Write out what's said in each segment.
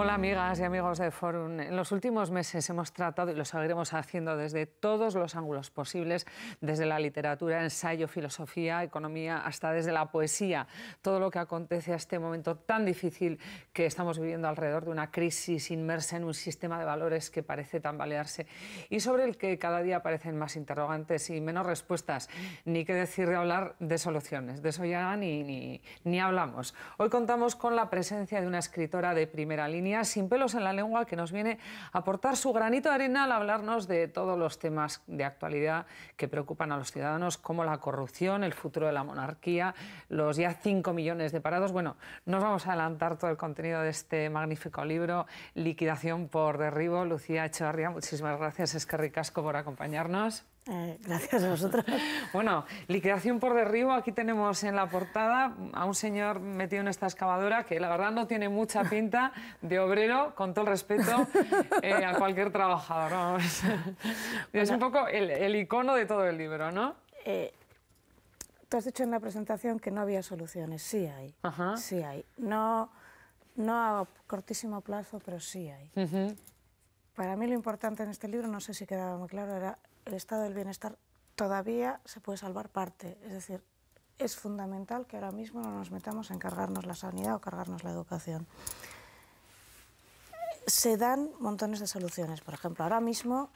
Hola amigas y amigos de Forum. En los últimos meses hemos tratado y lo seguiremos haciendo desde todos los ángulos posibles, desde la literatura, ensayo, filosofía, economía, hasta desde la poesía, todo lo que acontece a este momento tan difícil que estamos viviendo alrededor de una crisis inmersa en un sistema de valores que parece tambalearse y sobre el que cada día aparecen más interrogantes y menos respuestas, ni que decir de hablar de soluciones. De eso ya ni, ni, ni hablamos. Hoy contamos con la presencia de una escritora de primera línea sin pelos en la lengua que nos viene a aportar su granito de arena al hablarnos de todos los temas de actualidad que preocupan a los ciudadanos, como la corrupción, el futuro de la monarquía, los ya 5 millones de parados. Bueno, nos vamos a adelantar todo el contenido de este magnífico libro, Liquidación por derribo. Lucía Echevarría, muchísimas gracias, es que por acompañarnos. Eh, gracias a vosotros. bueno, liquidación por derribo. Aquí tenemos en la portada a un señor metido en esta excavadora que la verdad no tiene mucha pinta de obrero, con todo el respeto eh, a cualquier trabajador. Es, un poco el, icono de todo el libro, ¿no? Eh, tú has dicho en la presentación que no había soluciones. Sí hay. Sí hay. No, no a cortísimo plazo, pero sí hay. Para mí lo importante en este libro, no sé si quedaba muy claro, era el estado del bienestar todavía se puede salvar parte. Es decir, es fundamental que ahora mismo no nos metamos en cargarnos la sanidad o cargarnos la educación. Se dan montones de soluciones. Por ejemplo, ahora mismo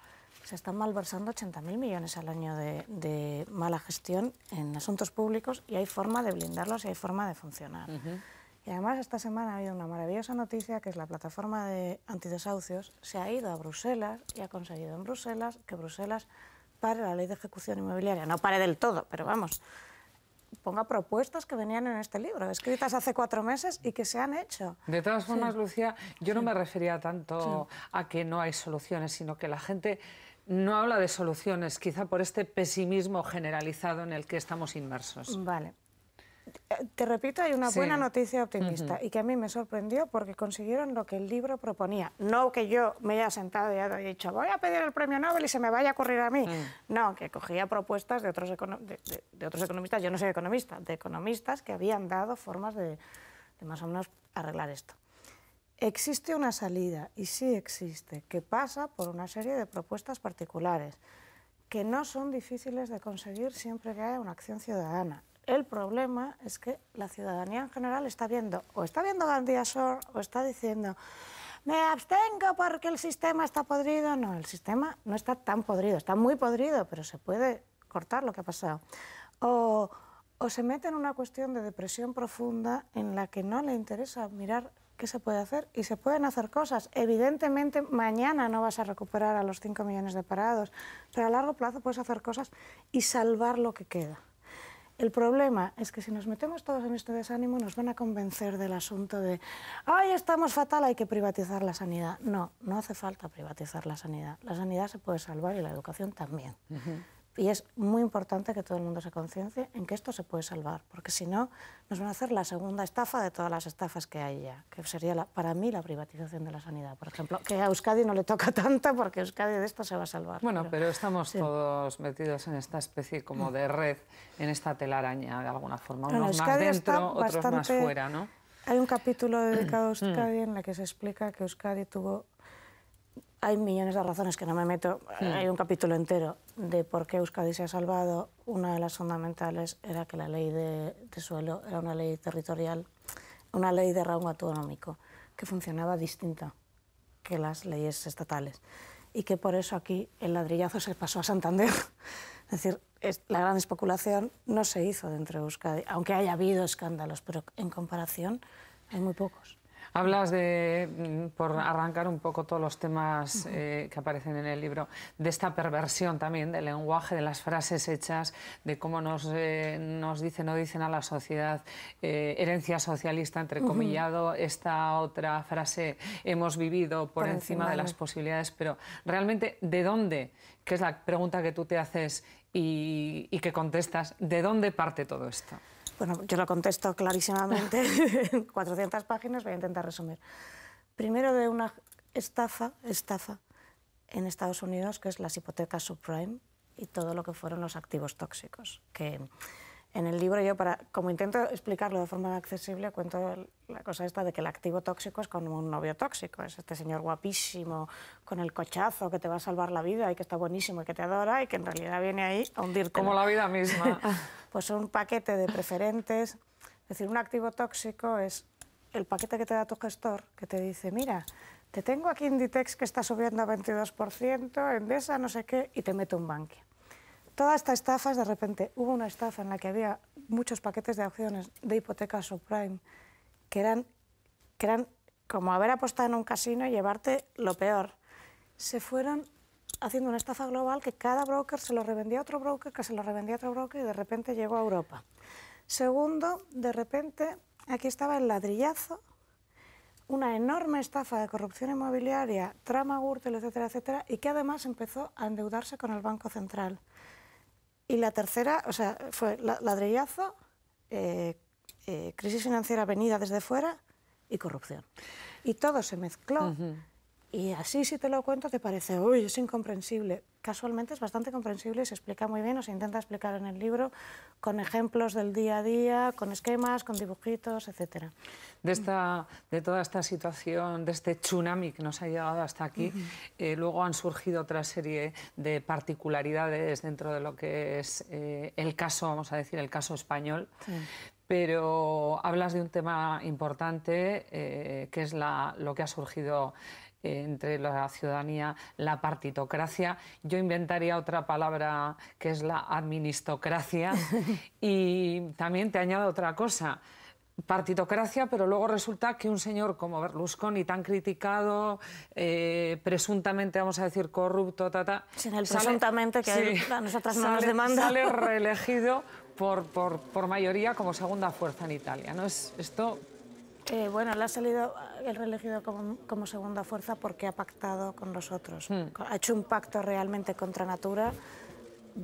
se están malversando 80.000 millones al año de, mala gestión en asuntos públicos y hay forma de blindarlos y hay forma de funcionar. Y además esta semana ha habido una maravillosa noticia que es la plataforma de antidesahucios se ha ido a Bruselas y ha conseguido en Bruselas que Bruselas pare la ley de ejecución inmobiliaria. No pare del todo, pero vamos, ponga propuestas que venían en este libro, escritas hace cuatro meses y que se han hecho. De todas formas, Lucía, yo no me refería tanto a que no hay soluciones, sino que la gente no habla de soluciones, quizá por este pesimismo generalizado en el que estamos inmersos. Vale, te repito, hay una buena noticia optimista y que a mí me sorprendió porque consiguieron lo que el libro proponía. No que yo me haya sentado y haya dicho, voy a pedir el premio Nobel y se me vaya a ocurrir a mí. Mm. No, que cogía propuestas de otros, otros economistas, yo no soy economista, de economistas que habían dado formas de más o menos arreglar esto. Existe una salida, y sí existe, que pasa por una serie de propuestas particulares que no son difíciles de conseguir siempre que haya una acción ciudadana. El problema es que la ciudadanía en general está viendo, o está viendo Gandía o está diciendo, me abstengo porque el sistema está podrido. No, el sistema no está tan podrido, está muy podrido, pero se puede cortar lo que ha pasado. O, o se mete en una cuestión de depresión profunda en la que no le interesa mirar qué se puede hacer y se pueden hacer cosas. Evidentemente, mañana no vas a recuperar a los 5 millones de parados, pero a largo plazo puedes hacer cosas y salvar lo que queda. El problema es que si nos metemos todos en este desánimo nos van a convencer del asunto de, ay, estamos fatal, hay que privatizar la sanidad. No, no hace falta privatizar la sanidad. La sanidad se puede salvar y la educación también. Y es muy importante que todo el mundo se conciencie en que esto se puede salvar, porque si no, nos van a hacer la segunda estafa de todas las estafas que hay ya, que sería para mí la privatización de la sanidad, por ejemplo, que a Euskadi no le toca tanto porque Euskadi de esto se va a salvar. Bueno, pero, estamos todos metidos en esta especie como de red, en esta telaraña de alguna forma, unos más dentro, otros más fuera, ¿no? Hay un capítulo dedicado a mm. Euskadi en el que se explica que Euskadi tuvo hay millones de razones que no me meto. Hmm. Hay un capítulo entero de por qué Euskadi se ha salvado. Una de las fundamentales era que la ley de, suelo era una ley territorial, una ley de rango autonómico, que funcionaba distinta que las leyes estatales. Y que por eso aquí el ladrillazo se pasó a Santander. es decir, la gran especulación no se hizo dentro de Euskadi, aunque haya habido escándalos, pero en comparación hay muy pocos. Hablas de, mm, por arrancar un poco todos los temas eh, que aparecen en el libro, de esta perversión también del lenguaje, de las frases hechas, de cómo nos, eh, nos dicen o dicen a la sociedad eh, herencia socialista, entrecomillado, comillado, esta otra frase, hemos vivido por, encima, de las posibilidades, pero realmente, ¿de dónde? Que es la pregunta que tú te haces y que contestas, ¿de dónde parte todo esto? Bueno, yo lo contesto clarísimamente. 400 páginas, voy a intentar resumir. Primero de una estafa, estafa en Estados Unidos, que es las hipotecas subprime y todo lo que fueron los activos tóxicos, en el libro yo, para, como intento explicarlo de forma accesible, cuento la cosa esta de que el activo tóxico es como un novio tóxico, es este señor guapísimo, con el cochazo que te va a salvar la vida y que está buenísimo y que te adora y que en realidad viene ahí a hundirte. Como la vida misma. pues un paquete de preferentes. Es decir, un activo tóxico es el paquete que te da tu gestor, que te dice, mira, te tengo aquí Inditex que está subiendo a 22%, Endesa no sé qué, y te mete un banque toda esta estafa de repente, hubo una estafa en la que había muchos paquetes de acciones de hipotecas subprime que eran, que eran como haber apostado en un casino y llevarte lo peor. Se fueron haciendo una estafa global que cada broker se lo revendía a otro broker, que se lo revendía a otro broker y de repente llegó a Europa. Segundo, de repente aquí estaba el ladrillazo, una enorme estafa de corrupción inmobiliaria, trama Gürtel, etcétera, etcétera, y que además empezó a endeudarse con el Banco Central. Y la tercera, o sea, fue ladrillazo, eh, eh, crisis financiera venida desde fuera y corrupción. Y todo se mezcló. Y así, si te lo cuento, te parece, uy, es incomprensible. Casualmente es bastante comprensible, y se explica muy bien, o se intenta explicar en el libro, con ejemplos del día a día, con esquemas, con dibujitos, etc. De, esta, de toda esta situación, de este tsunami que nos ha llegado hasta aquí, eh, luego han surgido otra serie de particularidades dentro de lo que es eh, el caso, vamos a decir, el caso español. pero hablas de un tema importante eh, que es lo que ha surgido eh, entre la ciudadanía, la partitocracia. Yo inventaría otra palabra que es la administocracia y también te añado otra cosa partitocracia, pero luego resulta que un señor como Berlusconi, tan criticado, eh, presuntamente, vamos a decir, corrupto, ta, Sin el presuntamente que a nosotras no sale, reelegido por, por, mayoría como segunda fuerza en Italia. ¿no? Es, esto eh, bueno, él ha salido eh, el reelegido como, segunda fuerza porque ha pactado con los otros. Hmm. Ha hecho un pacto realmente contra natura.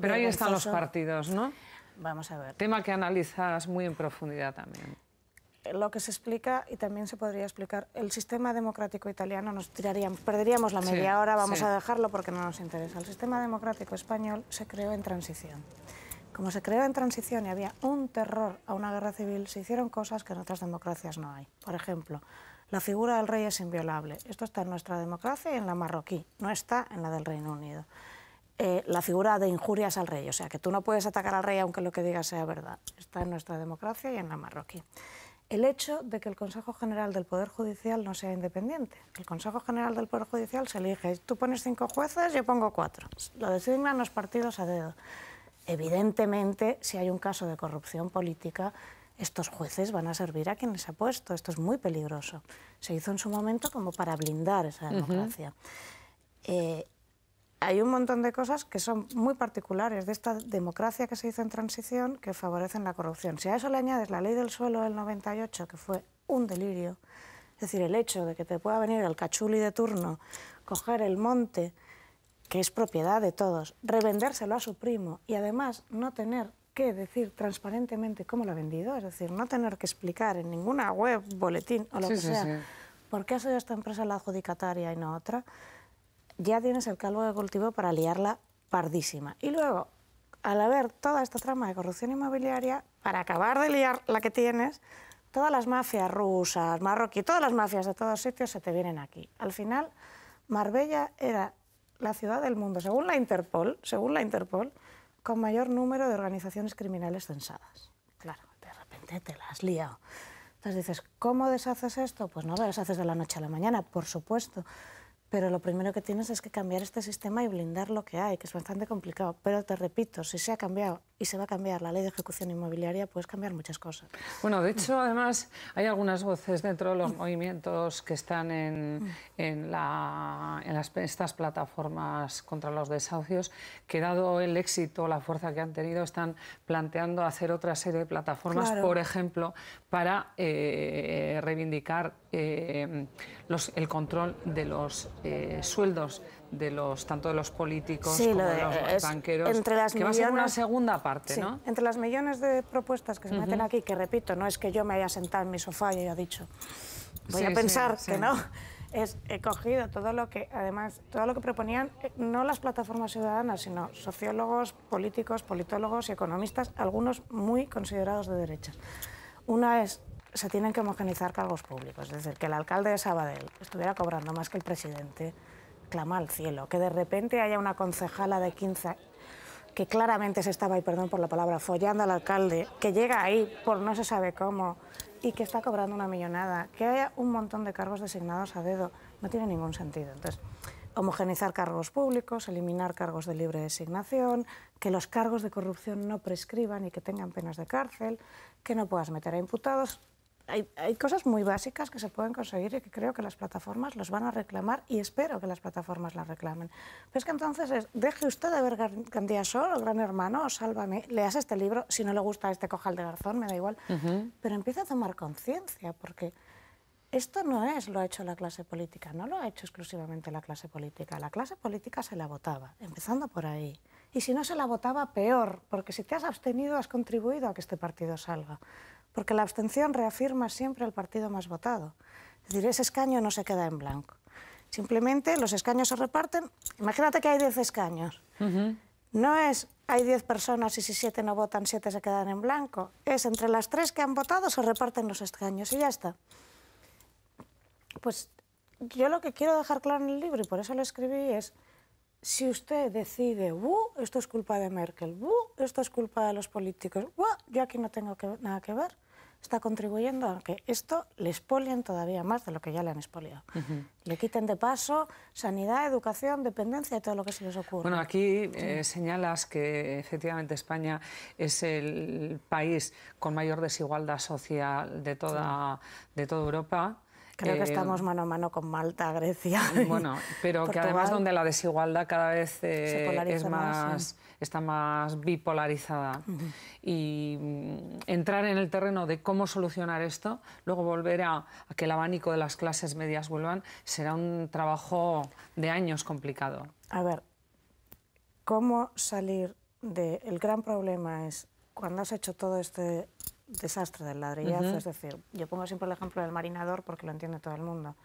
Pero ahí están los partidos, ¿no? Vamos a ver. Tema que analizas muy en profundidad también. Lo que se explica, y también se podría explicar, el sistema democrático italiano nos tiraría, perderíamos la media hora, vamos a dejarlo porque no nos interesa. El sistema democrático español se creó en transición. Como se creó en transición y había un terror a una guerra civil, se hicieron cosas que en otras democracias no hay. Por ejemplo, la figura del rey es inviolable. Esto está en nuestra democracia y en la marroquí, no está en la del Reino Unido. Eh, la figura de injurias al rey, o sea, que tú no puedes atacar al rey aunque lo que digas sea verdad. Está en nuestra democracia y en la marroquí. El hecho de que el Consejo General del Poder Judicial no sea independiente. El Consejo General del Poder Judicial se elige, tú pones cinco jueces, yo pongo cuatro. Lo designan los partidos a dedo. Evidentemente, si hay un caso de corrupción política, estos jueces van a servir a quien les ha puesto. Esto es muy peligroso. Se hizo en su momento como para blindar esa democracia. Eh, hay un montón de cosas que son muy particulares de esta democracia que se hizo en transición que favorecen la corrupción. Si a eso le añades la ley del suelo del 98, que fue un delirio, es decir, el hecho de que te pueda venir el cachuli de turno, coger el monte que es propiedad de todos, revendérselo a su primo y además no tener que decir transparentemente cómo lo ha vendido, es decir, no tener que explicar en ninguna web, boletín o lo que sea, por qué ha sido esta empresa la adjudicataria y no otra, ya tienes el calvo de cultivo para liarla pardísima. Y luego, al haber toda esta trama de corrupción inmobiliaria, para acabar de liar la que tienes, todas las mafias rusas, marroquí, todas las mafias de todos sitios se te vienen aquí. Al final, Marbella era la ciudad del mundo, según la Interpol, según la Interpol, con mayor número de organizaciones criminales censadas. Claro, de repente te las has Entonces dices, ¿cómo deshaces esto? Pues no lo deshaces de la noche a la mañana, por supuesto. Pero lo primero que tienes es que cambiar este sistema y blindar lo que hay, que es bastante complicado. Pero te repito, si se ha cambiado y se va a cambiar la ley de ejecución inmobiliaria, puedes cambiar muchas cosas. Bueno, de hecho, además, hay algunas voces dentro de los movimientos que están en, en, las, estas plataformas contra los desahucios, que dado el éxito, la fuerza que han tenido, están planteando hacer otra serie de plataformas, por ejemplo, para eh, reivindicar eh, el control de los eh, sueldos de los tanto de los políticos como de, los banqueros entre las que va a ser una segunda parte no entre las millones de propuestas que se meten aquí que repito no es que yo me haya sentado en mi sofá y haya dicho voy a pensar que no es, he cogido todo lo que, además, todo lo que proponían, eh, no las plataformas ciudadanas, sino sociólogos, políticos, politólogos y economistas, algunos muy considerados de derecha. Una es, se tienen que homogenizar cargos públicos, es decir, que el alcalde de Sabadell estuviera cobrando más que el presidente, clama al cielo, que de repente haya una concejala de 15 que claramente se estaba, y perdón por la palabra, follando al alcalde, que llega ahí por no se sabe cómo y que está cobrando una millonada, que haya un montón de cargos designados a dedo, no tiene ningún sentido. Entonces, homogenizar cargos públicos, eliminar cargos de libre designación, que los cargos de corrupción no prescriban y que tengan penas de cárcel, que no puedas meter a imputados, hay, cosas muy básicas que se pueden conseguir y que creo que las plataformas los van a reclamar y espero que las plataformas las reclamen. Pero es que entonces deje usted de ver Gandía Sol o Gran Hermano o Sálvame, leas este libro, si no le gusta este cojal de Garzón, me da igual, pero empieza a tomar conciencia porque... Esto no es lo ha hecho la clase política, no lo ha hecho exclusivamente la clase política. La clase política se la votaba, empezando por ahí. Y si no se la votaba, peor, porque si te has abstenido has contribuido a que este partido salga porque la abstención reafirma siempre al partido más votado. Es decir, ese escaño no se queda en blanco. Simplemente los escaños se reparten. Imagínate que hay 10 escaños. No es hay 10 personas y si 7 no votan, 7 se quedan en blanco. Es entre las 3 que han votado se reparten los escaños y ya está. Pues yo lo que quiero dejar claro en el libro, y por eso lo escribí, es si usted decide, uh, esto es culpa de Merkel, uh, esto es culpa de los políticos, yo aquí no tengo nada que ver, está contribuyendo a que esto le expolien todavía más de lo que ya le han expoliado. Le quiten de paso sanidad, educación, dependencia y todo lo que se les ocurre. Bueno, aquí eh, señalas que efectivamente España es el país con mayor desigualdad social de de toda Europa. Creo que eh, estamos mano a mano con Malta, Grecia. Bueno, pero que además donde la desigualdad cada vez eh, más, está más bipolarizada. Y mm, entrar en el terreno de cómo solucionar esto, luego volver a, que el abanico de las clases medias vuelvan, será un trabajo de años complicado. A ver, ¿cómo salir de, el gran problema es cuando has hecho todo este desastre del ladrillazo. Es decir, yo pongo siempre el ejemplo del marinador porque lo entiende todo el mundo.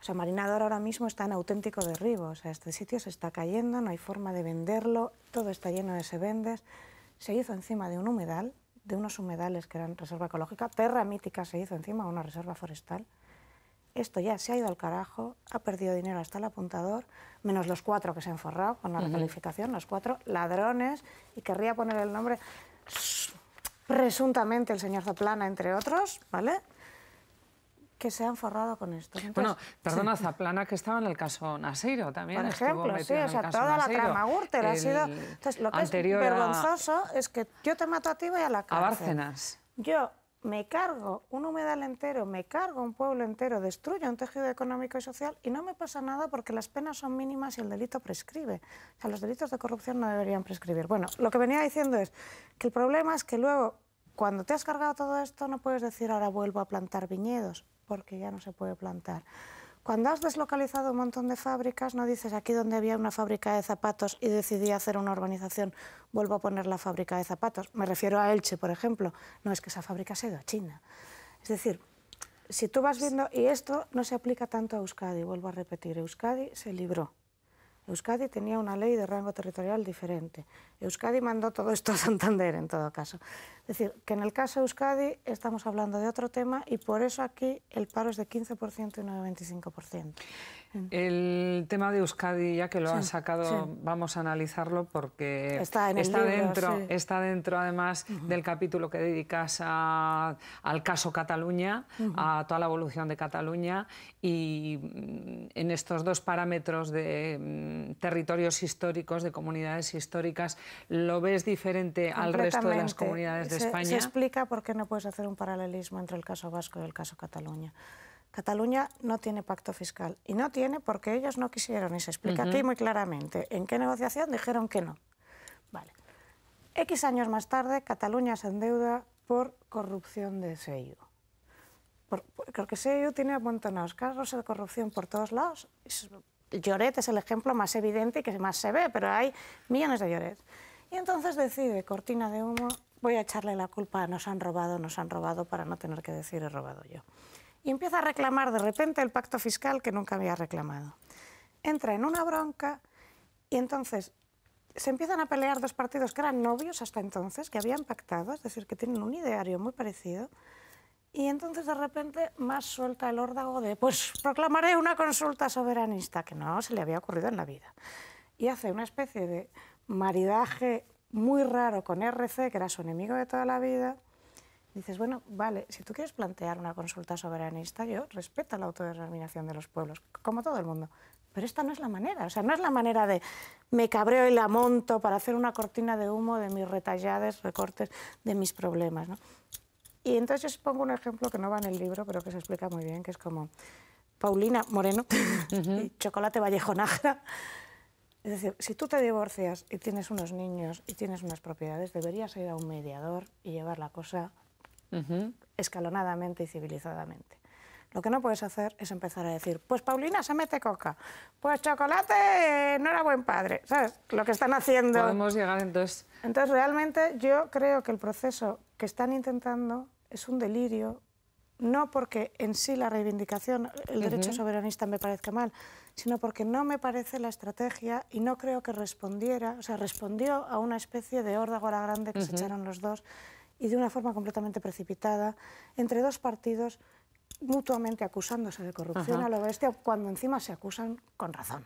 O sea, Marinador ahora mismo está en auténtico derribo. O sea, este sitio se está cayendo, no hay forma de venderlo, todo está lleno de se vendes. Se hizo encima de un humedal, de unos humedales que eran reserva ecológica. Terra Mítica se hizo encima de una reserva forestal. Esto ya se ha ido al carajo, ha perdido dinero hasta el apuntador, menos los cuatro que se han forrado con la recalificación, los cuatro ladrones, y querría poner el nombre presuntamente el señor Zaplana, entre otros, ¿vale? que se han forrado con esto. bueno, perdona, Zaplana, que estaba en el caso Naseiro también. Por ejemplo, sí, o sea, toda la trama Gürtel ha sido... Entonces, lo que es vergonzoso es que yo te mato a ti y voy a la cárcel. A Bárcenas. Yo me cargo un humedal entero, me cargo un pueblo entero, destruyo un tejido económico y social y no me pasa nada porque las penas son mínimas y el delito prescribe. O sea, los delitos de corrupción no deberían prescribir. Bueno, lo que venía diciendo es que el problema es que luego, cuando te has cargado todo esto, no puedes decir ahora vuelvo a plantar viñedos, porque ya no se puede plantar. Cuando has deslocalizado un montón de fábricas, no dices aquí donde había una fábrica de zapatos y decidí hacer una urbanización, vuelvo a poner la fábrica de zapatos. Me refiero a Elche, por ejemplo. No es que esa fábrica se ha ido a China. Es decir, si tú vas viendo, y esto no se aplica tanto a Euskadi, vuelvo a repetir, Euskadi se libró Euskadi tenía una ley de rango territorial diferente. Euskadi mandó todo esto a Santander, en todo caso. Es decir, que en el caso de Euskadi estamos hablando de otro tema y por eso aquí el paro es de 15% y no 25%. El tema de Euskadi, ya que lo han sacado, vamos a analizarlo porque está, dentro, está dentro además del capítulo que dedicas al caso Cataluña, a toda la evolución de Cataluña y mm, en estos dos parámetros de mm, territorios históricos, de comunidades históricas, ¿lo ves diferente al resto de las comunidades de España? Se explica por qué no puedes hacer un paralelismo entre el caso vasco y el caso Cataluña. Cataluña no tiene pacto fiscal y no tiene porque ellos no quisieron y se explica aquí muy claramente en qué negociación dijeron que no. Vale. X años más tarde Cataluña se endeuda por corrupción de sello. Porque por, tiene amontonados cargos de corrupción por todos lados. Lloret es el ejemplo más evidente y que más se ve, pero hay millones de Lloret. Y entonces decide, cortina de humo, voy a echarle la culpa, nos han robado, nos han robado, para no tener que decir he robado yo y empieza a reclamar de repente el pacto fiscal que nunca había reclamado. Entra en una bronca y entonces se empiezan a pelear dos partidos que eran novios hasta entonces, que habían pactado, es decir, que tienen un ideario muy parecido. Y entonces de repente más suelta el órdago de, pues proclamaré una consulta soberanista, que no se le había ocurrido en la vida. Y hace una especie de maridaje muy raro con RC, que era su enemigo de toda la vida, dices, bueno, vale, si tú quieres plantear una consulta soberanista, yo respeto la autodeterminación de los pueblos, como todo el mundo. Pero esta no es la manera, o sea, no es la manera de me cabreo y la monto para hacer una cortina de humo de mis retallades, recortes, de mis problemas. ¿no? Y entonces pongo un ejemplo que no va en el libro, pero que se explica muy bien, que es como Paulina Moreno Chocolate Vallejonagra. Es decir, si tú te divorcias y tienes unos niños y tienes unas propiedades, deberías ir a un mediador y llevar la cosa escalonadamente y civilizadamente. Lo que no puedes hacer es empezar a decir, pues Paulina se mete coca, pues chocolate no era buen padre, ¿sabes? Lo que están haciendo. Podemos llegar entonces. Entonces, realmente yo creo que el proceso que están intentando es un delirio, no porque en sí la reivindicación, el derecho soberanista me parezca mal, sino porque no me parece la estrategia y no creo que respondiera, o sea, respondió a una especie de horda a grande que se echaron los dos y de una forma completamente precipitada entre dos partidos mutuamente acusándose de corrupción a lo bestia cuando encima se acusan con razón.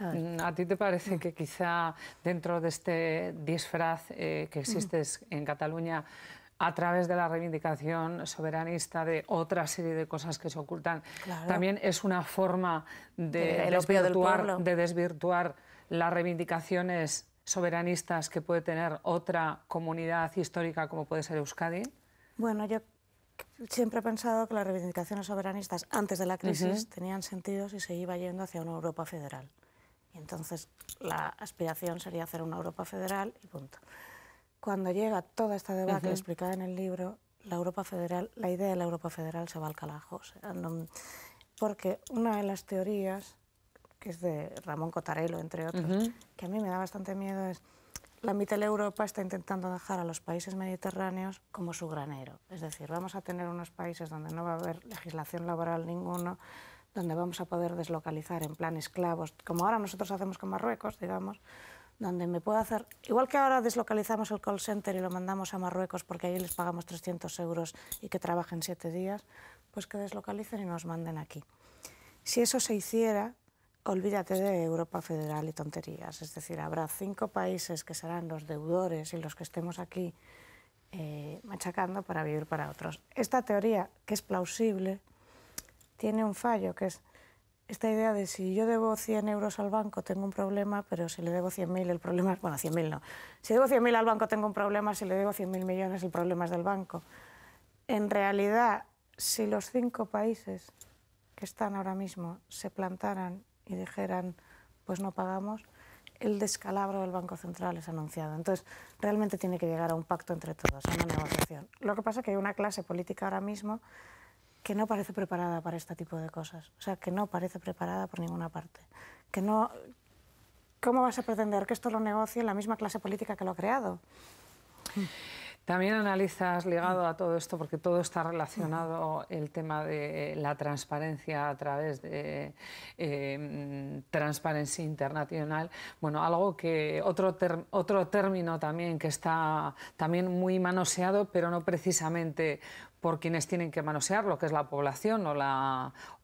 Mm, ¿A ti te parece que quizá dentro de este disfraz eh, que existe en Cataluña, a través de la reivindicación soberanista de otra serie de cosas que se ocultan, también es una forma de, desvirtuar, de desvirtuar las reivindicaciones soberanistas que puede tener otra comunidad histórica como puede ser Euskadi? Bueno, yo siempre he pensado que las reivindicaciones soberanistas antes de la crisis tenían sentido si se iba yendo hacia una Europa federal. Y entonces la aspiración sería hacer una Europa federal y punto. Cuando llega toda esta debacle explicada en el libro, la Europa federal, la idea de la Europa federal se va al calajo. porque una de las teorías que es de Ramón Cotarelo, entre otros, que a mí me da bastante miedo es... La mitad de Europa está intentando dejar a los países mediterráneos como su granero. Es decir, vamos a tener unos países donde no va a haber legislación laboral ninguno, donde vamos a poder deslocalizar en plan esclavos, como ahora nosotros hacemos con Marruecos, digamos, donde me puedo hacer... Igual que ahora deslocalizamos el call center y lo mandamos a Marruecos porque ahí les pagamos 300 euros y que trabajen siete días, pues que deslocalicen y nos manden aquí. Si eso se hiciera, Olvídate de Europa federal y tonterías, es decir, habrá cinco países que serán los deudores y los que estemos aquí eh, machacando para vivir para otros. Esta teoría, que es plausible, tiene un fallo, que es esta idea de si yo debo 100 euros al banco tengo un problema, pero si le debo 100.000 el problema es... Bueno, 100.000 no. Si debo 100.000 al banco tengo un problema, si le debo 100.000 millones el problema es del banco. En realidad, si los cinco países que están ahora mismo se plantaran y dijeran pues no pagamos, el descalabro del Banco Central es anunciado. Entonces, realmente tiene que llegar a un pacto entre todos, a una negociación. Lo que pasa es que hay una clase política ahora mismo que no parece preparada para este tipo de cosas, o sea, que no parece preparada por ninguna parte, que no... ¿Cómo vas a pretender que esto lo negocie la misma clase política que lo ha creado? También analizas, ligado a todo esto, porque todo está relacionado, el tema de la transparencia a través de eh, Transparency Internacional, bueno, algo que otro, otro término también que está también muy manoseado, pero no precisamente por quienes tienen que manosearlo, que es la población o,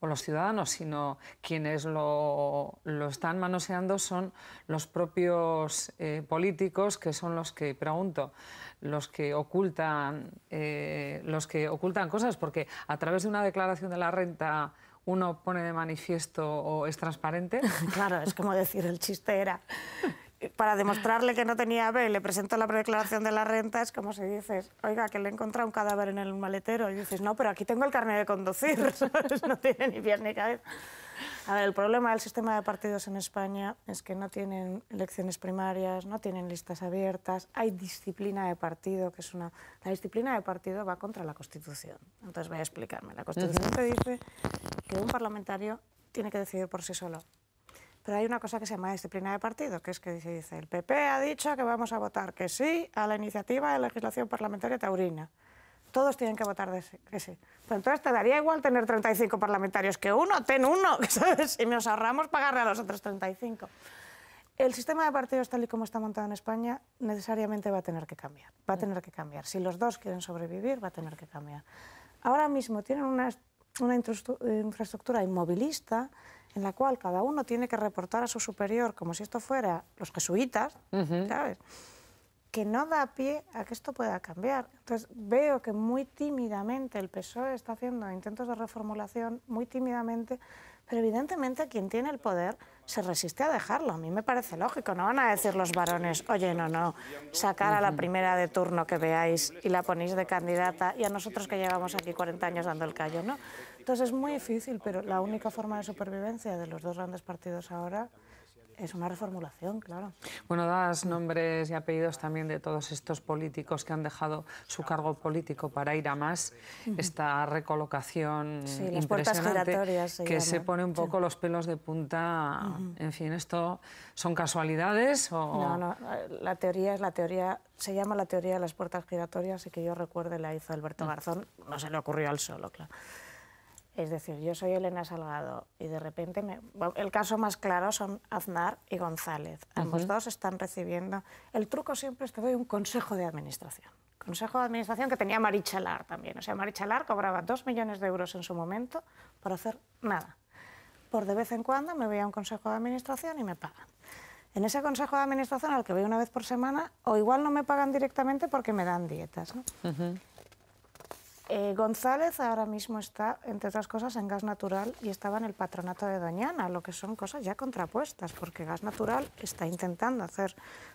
los ciudadanos, sino quienes lo, están manoseando son los propios eh, políticos, que son los que, pregunto, los que ocultan, eh, los que ocultan cosas, porque a través de una declaración de la renta uno pone de manifiesto o es transparente. claro, es como decir, el chiste era para demostrarle que no tenía B, le presento la declaración de la renta, es como si dices, oiga, que le he encontrado un cadáver en el maletero. Y dices, no, pero aquí tengo el carnet de conducir, no tiene ni pies ni cabeza. A ver, el problema del sistema de partidos en España es que no tienen elecciones primarias, no tienen listas abiertas, hay disciplina de partido, que es una... La disciplina de partido va contra la Constitución. Entonces voy a explicarme. La Constitución te dice que un parlamentario tiene que decidir por sí solo. Pero hay una cosa que se llama disciplina de partido, que es que se dice, el PP ha dicho que vamos a votar que sí a la iniciativa de legislación parlamentaria taurina. Todos tienen que votar de que sí. Pero pues entonces te daría igual tener 35 parlamentarios que uno, ten uno, ¿sabes? Y nos ahorramos pagarle a los otros 35. El sistema de partidos tal y como está montado en España necesariamente va a tener que cambiar. Va a mm. tener que cambiar. Si los dos quieren sobrevivir, va a tener que cambiar. Ahora mismo tienen una, una eh, infraestructura inmovilista en la cual cada uno tiene que reportar a su superior como si esto fuera los jesuitas, ¿sabes? que no da pie a que esto pueda cambiar. Entonces veo que muy tímidamente el PSOE está haciendo intentos de reformulación, muy tímidamente, pero evidentemente quien tiene el poder se resiste a dejarlo. A mí me parece lógico, no van a decir los varones, oye, no, no, sacar a la primera de turno que veáis y la ponéis de candidata y a nosotros que llevamos aquí 40 años dando el callo, ¿no? Entonces es muy difícil, pero la única forma de supervivencia de los dos grandes partidos ahora es una reformulación, claro. Bueno, das nombres y apellidos también de todos estos políticos que han dejado su cargo político para ir a más. Esta recolocación sí, impresionante que se pone un poco los pelos de punta. En fin, ¿esto son casualidades? O... No, no, la teoría es la teoría, se llama la teoría de las puertas giratorias y que yo recuerde la hizo Alberto mm. Garzón, no se le ocurrió al solo, claro. Es decir, yo soy Elena Salgado y de repente el caso más claro son Aznar y González. Ambos dos están recibiendo. El truco siempre es que doy un consejo de administración. Consejo de administración que tenía Marichalar también. O sea, Marichalar cobraba dos millones de euros en su momento por hacer nada. Por de vez en cuando me voy a un consejo de administración y me pagan. En ese consejo de administración al que voy una vez por semana, o igual no me pagan directamente porque me dan dietas. ¿no? Eh, González ahora mismo está, entre otras cosas, en gas natural y estaba en el patronato de Doñana, lo que son cosas ya contrapuestas, porque gas natural está intentando hacer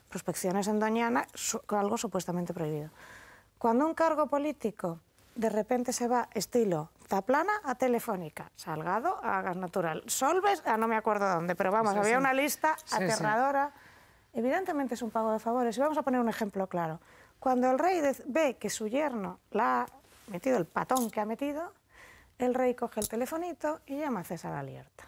prospecciones en Doñana, algo supuestamente prohibido. Cuando un cargo político de repente se va estilo Taplana a Telefónica, Salgado a gas natural, Solves a ah, no me acuerdo dónde, pero vamos, había una lista aterradora. Evidentemente es un pago de favores. Y vamos a poner un ejemplo claro. Cuando el rey ve que su yerno la metido el patón que ha metido, el rey coge el telefonito y llama a César Alierta.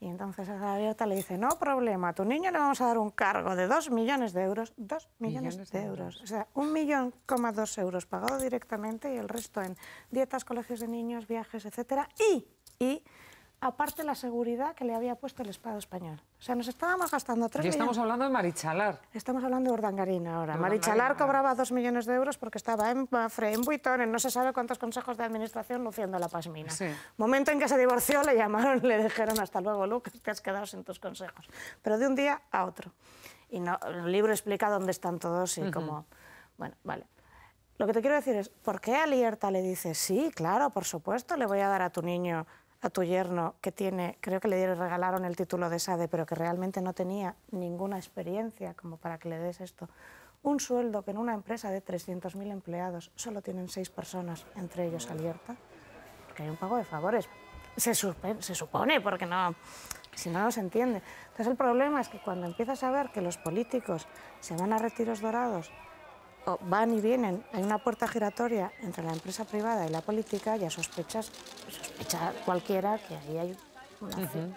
Y entonces César Alierta le dice, no problema, a tu niño le vamos a dar un cargo de 2 millones de euros, dos millones, de, euros. o sea, un millón coma dos euros pagado directamente y el resto en dietas, colegios de niños, viajes, etcétera, y aparte la seguridad que le había puesto el Espado español. O sea, nos estábamos gastando tres Y estamos hablando de Marichalar. Estamos hablando de Urdangarín ahora. Marichalar cobraba dos millones de euros porque estaba en Mafre, en Buitón, en no se sabe cuántos consejos de administración luciendo la pasmina. Momento en que se divorció, le llamaron, le dijeron hasta luego, Lucas, te has quedado sin tus consejos. Pero de un día a otro. Y no, el libro explica dónde están todos y cómo... Bueno, vale. Lo que te quiero decir es, ¿por qué Alierta le dice, sí, claro, por supuesto, le voy a dar a tu niño a tu yerno que tiene, creo que le dieron regalaron el título de SADE, pero que realmente no tenía ninguna experiencia como para que le des esto. Un sueldo que en una empresa de 300.000 empleados solo tienen seis personas, entre ellos alerta, que hay un pago de favores. Se, se supone, porque no, si no, no se entiende. Entonces el problema es que cuando empiezas a ver que los políticos se van a retiros dorados van y vienen, hay una puerta giratoria entre la empresa privada y la política, ya sospechas, sospecha cualquiera que ahí hay una...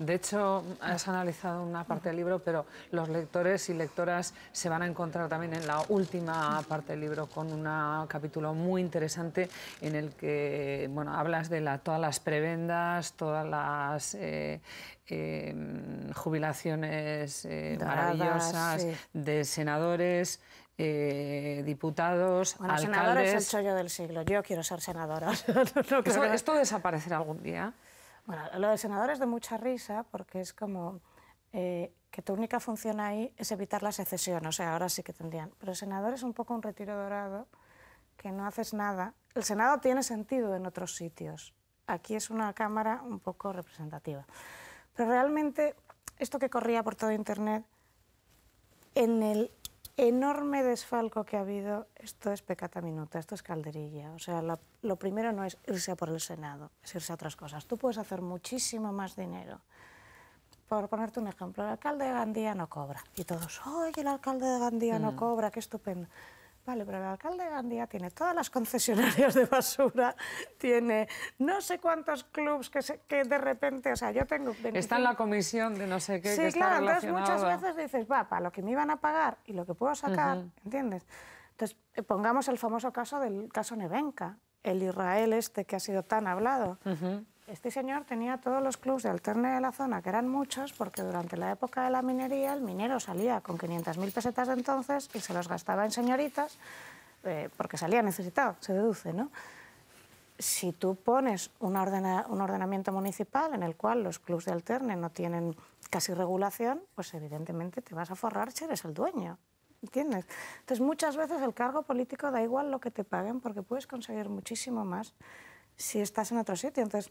de hecho, has analizado una parte del libro, pero los lectores y lectoras se van a encontrar también en la última parte del libro con un capítulo muy interesante en el que bueno, hablas de la, todas las prebendas, todas las eh, em, jubilaciones eh, maravillosas de senadores. Eh, diputados, bueno, alcaldes... es el chollo del siglo. Yo quiero ser senadora. ¿Esto desaparecerá algún día? Bueno, lo de senador es de mucha risa porque es como... Eh, que tu única función ahí es evitar la secesión, o sea, ahora sí que tendrían. Pero el senador es un poco un retiro dorado, que no haces nada. El Senado tiene sentido en otros sitios. Aquí es una Cámara un poco representativa. Pero realmente, esto que corría por todo Internet, en el enorme desfalco que ha habido, esto es pecata minuta, esto es calderilla. O sea, lo, primero no es irse a por el Senado, es irse a otras cosas. Tú puedes hacer muchísimo más dinero. Por ponerte un ejemplo, el alcalde de Gandía no cobra. Y todos, ¡ay, el alcalde de Gandía no mm. cobra, qué estupendo! Vale, pero el alcalde de Gandía tiene todas las concesionarias de basura, tiene no sé cuántos clubs que, que de repente, o sea, yo tengo... Está en la comisión de no sé qué. Sí, claro, entonces muchas veces dices, va, para lo que me iban a pagar y lo que puedo sacar, ¿entiendes? Entonces, eh, pongamos el famoso caso del caso Nevenka, el Israel este que ha sido tan hablado. Este señor tenía todos los clubs de alterne de la zona, que eran muchos, porque durante la época de la minería el minero salía con 500.000 pesetas de entonces y se los gastaba en señoritas, eh, porque salía necesitado, se deduce, ¿no? Si tú pones un ordenamiento municipal en el cual los clubs de alterne no tienen casi regulación, pues evidentemente te vas a forrar si eres el dueño. ¿Entiendes? Entonces, muchas veces el cargo político da igual lo que te paguen porque puedes conseguir muchísimo más si estás en otro sitio. Entonces,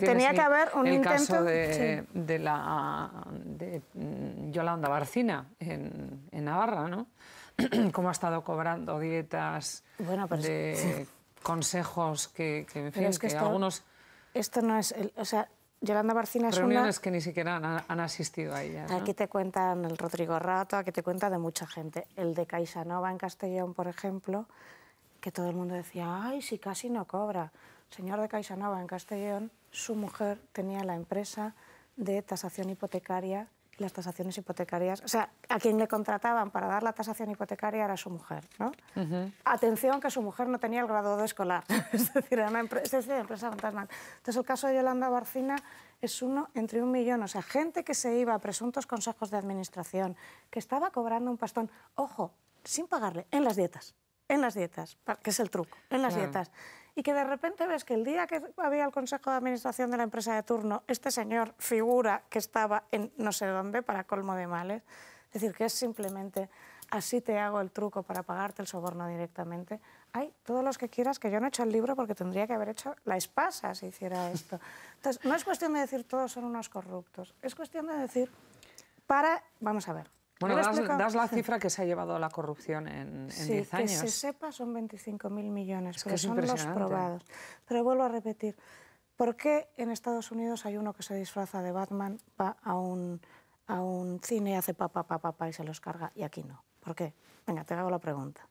tenía que haber un el caso de, de la, de mm, Yolanda Barcina en, en Navarra, ¿no? Cómo ha estado cobrando dietas pues, de consejos que, que, en fin, que, algunos... Esto no es... o sea, Yolanda Barcina es una... Reuniones que ni siquiera han, asistido a ella. Aquí te cuentan el Rodrigo Rato, aquí te cuentan de mucha gente. El de Caixanova en Castellón, por ejemplo, que todo el mundo decía, ay, si casi no cobra señor de Caixanova en Castellón, su mujer tenía la empresa de tasación hipotecaria, las tasaciones hipotecarias, o sea, a quien le contrataban para dar la tasación hipotecaria era su mujer, ¿no? Atención que su mujer no tenía el grado de escolar, es decir, era una empresa, es empresa fantasma. Entonces el caso de Yolanda Barcina es uno entre un millón, o sea, gente que se iba a presuntos consejos de administración, que estaba cobrando un pastón, ojo, sin pagarle, en las dietas, en las dietas, que es el truco, en las dietas y que de repente ves que el día que había el Consejo de Administración de la empresa de turno, este señor figura que estaba en no sé dónde para colmo de males. Es decir, que es simplemente así te hago el truco para pagarte el soborno directamente. Hay todos los que quieras, que yo no he hecho el libro porque tendría que haber hecho la espasa si hiciera esto. Entonces, no es cuestión de decir todos son unos corruptos, es cuestión de decir, para, vamos a ver, bueno, das, la cifra que se ha llevado la corrupción en, en años. Que se sepa son 25.000 millones, que pero son los probados. Pero vuelvo a repetir, ¿por qué en Estados Unidos hay uno que se disfraza de Batman, va a un, a un cine, hace papá, papá, papá pa, pa, y se los carga y aquí no? ¿Por qué? Venga, te hago la pregunta.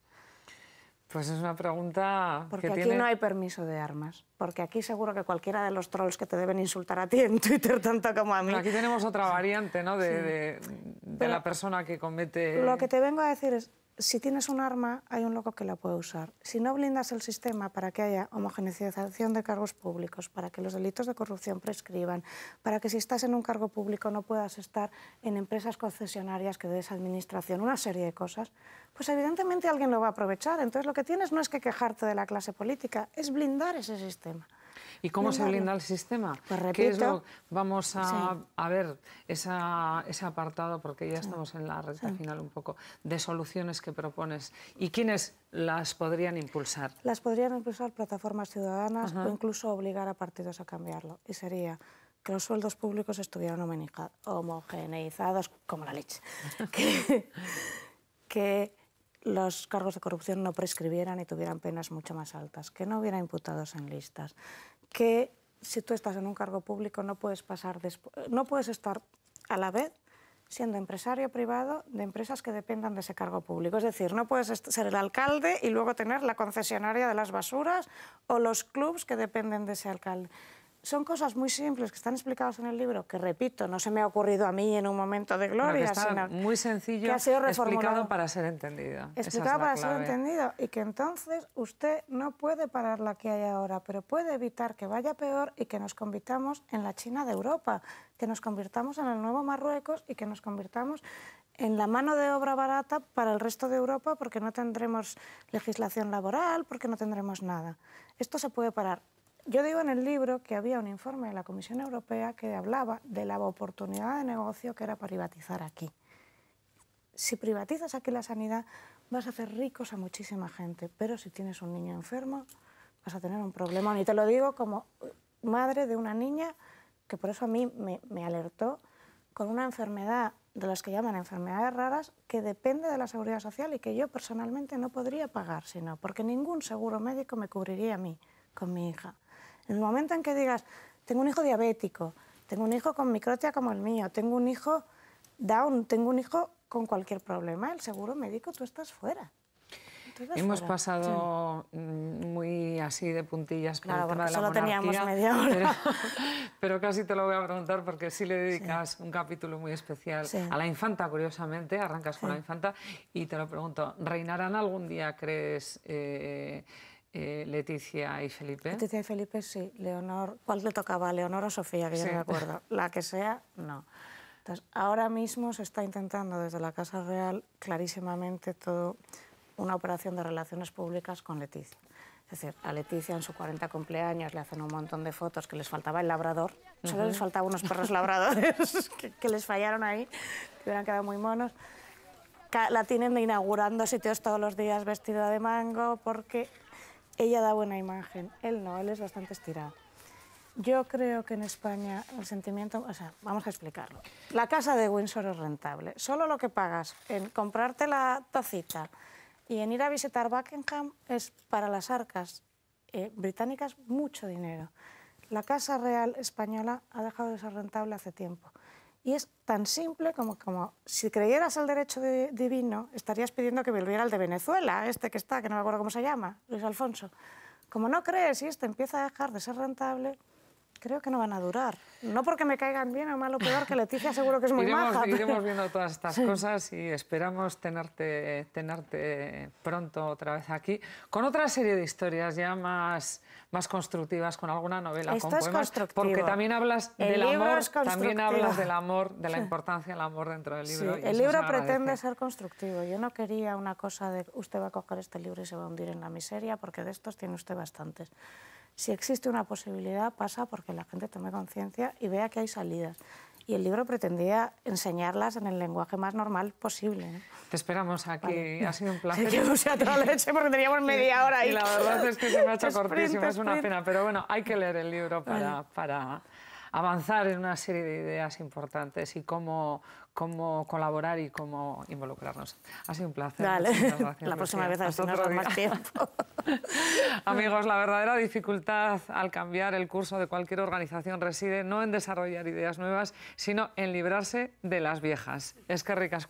Pues es una pregunta. Porque aquí no hay permiso de armas. Porque aquí seguro que cualquiera de los trolls que te deben insultar a ti en Twitter, tanto como a mí. aquí tenemos otra variante, ¿no? de la persona que comete. Lo que te vengo a decir es: si tienes un arma, hay un loco que la puede usar. Si no blindas el sistema para que haya homogeneización de cargos públicos, para que los delitos de corrupción prescriban, para que si estás en un cargo público no puedas estar en empresas concesionarias que des administración, una serie de cosas, pues evidentemente alguien lo va a aprovechar. Entonces lo que tienes no es que quejarte de la clase política, es blindar ese sistema. ¿Y cómo se blinda el sistema? Pues ¿Qué es lo... vamos a, ver ese apartado, porque ya estamos en la recta final un poco, de soluciones que propones. ¿Y quiénes las podrían impulsar? Las podrían impulsar plataformas ciudadanas o incluso obligar a partidos a cambiarlo. Y sería que los sueldos públicos estuvieran homogeneizados como la leche. que, que los cargos de corrupción no prescribieran y tuvieran penas mucho más altas, que no hubiera imputados en listas, que si tú estás en un cargo público no puedes, pasar no puedes estar a la vez siendo empresario privado de empresas que dependan de ese cargo público. Es decir, no puedes ser el alcalde y luego tener la concesionaria de las basuras o los clubs que dependen de ese alcalde son cosas muy simples que están explicadas en el libro, que repito, no se me ha ocurrido a mí en un momento de gloria, que está muy sencillo, ha explicado para ser entendido. Explicado para ser entendido y que entonces usted no puede parar la que hay ahora, pero puede evitar que vaya peor y que nos convirtamos en la China de Europa, que nos convirtamos en el nuevo Marruecos y que nos convirtamos en la mano de obra barata para el resto de Europa porque no tendremos legislación laboral, porque no tendremos nada. Esto se puede parar. Yo digo en el libro que había un informe de la Comisión Europea que hablaba de la oportunidad de negocio que era privatizar aquí. Si privatizas aquí la sanidad, vas a hacer ricos a muchísima gente, pero si tienes un niño enfermo, vas a tener un problema. Y te lo digo como madre de una niña que por eso a mí me, me alertó con una enfermedad de las que llaman enfermedades raras, que depende de la seguridad social y que yo personalmente no podría pagar, sino porque ningún seguro médico me cubriría a mí con mi hija. En el momento en que digas, tengo un hijo diabético, tengo un hijo con microtia como el mío, tengo un hijo down, tengo un hijo con cualquier problema, el seguro médico, tú estás fuera. Hemos pasado mm, muy así de puntillas por el tema de la solo teníamos media hora. Pero, casi te lo voy a preguntar porque sí le dedicas un capítulo muy especial a la infanta, curiosamente, arrancas con la infanta y te lo pregunto, ¿reinarán algún día, crees, eh, eh, Leticia y Felipe. Leticia y Felipe sí, Leonor, ¿cuál le tocaba? Leonor o Sofía, que yo me acuerdo. La que sea, no. Entonces, ahora mismo se está intentando desde la Casa Real clarísimamente todo una operación de relaciones públicas con Leticia. Es decir, a Leticia en su 40 cumpleaños le hacen un montón de fotos que les faltaba el labrador. Solo les faltaban unos perros labradores que, les fallaron ahí, que hubieran quedado muy monos. La tienen inaugurando sitios todos los días vestida de mango porque ella da buena imagen, él no, él es bastante estirado. Yo creo que en España el sentimiento, o sea, vamos a explicarlo. La casa de Windsor es rentable. Solo lo que pagas en comprarte la tacita y en ir a visitar Buckingham es para las arcas eh, británicas mucho dinero. La Casa Real Española ha dejado de ser rentable hace tiempo. Y es tan simple como, como si creyeras el derecho divino, estarías pidiendo que volviera el de Venezuela, este que está, que no me acuerdo cómo se llama, Luis Alfonso. Como no crees y este empieza a dejar de ser rentable, creo que no van a durar. No porque me caigan bien o mal o peor, que Leticia seguro que es muy maja. Iremos viendo todas estas cosas y esperamos tenerte, tenerte pronto otra vez aquí con otra serie de historias ya más, más constructivas, con alguna novela, Esto es poemas, porque también hablas del amor, también hablas del amor, de la importancia del amor dentro del libro. Sí, el libro pretende ser constructivo. Yo no quería una cosa de usted va a coger este libro y se va a hundir en la miseria, porque de estos tiene usted bastantes. Si existe una posibilidad, pasa porque la gente tome conciencia y vea que hay salidas. Y el libro pretendía enseñarlas en el lenguaje más normal posible. Te esperamos aquí. Ha sido un placer. Se que no sea toda leche porque teníamos media hora ahí. Y la verdad es que se me ha hecho cortísimo, es una pena. Pero bueno, hay que leer el libro para, para avanzar en una serie de ideas importantes y cómo, colaborar y cómo involucrarnos. Ha sido un placer. la próxima vez nos tenemos más tiempo. Amigos, la verdadera dificultad al cambiar el curso de cualquier organización reside no en desarrollar ideas nuevas, sino en librarse de las viejas. Es que ricas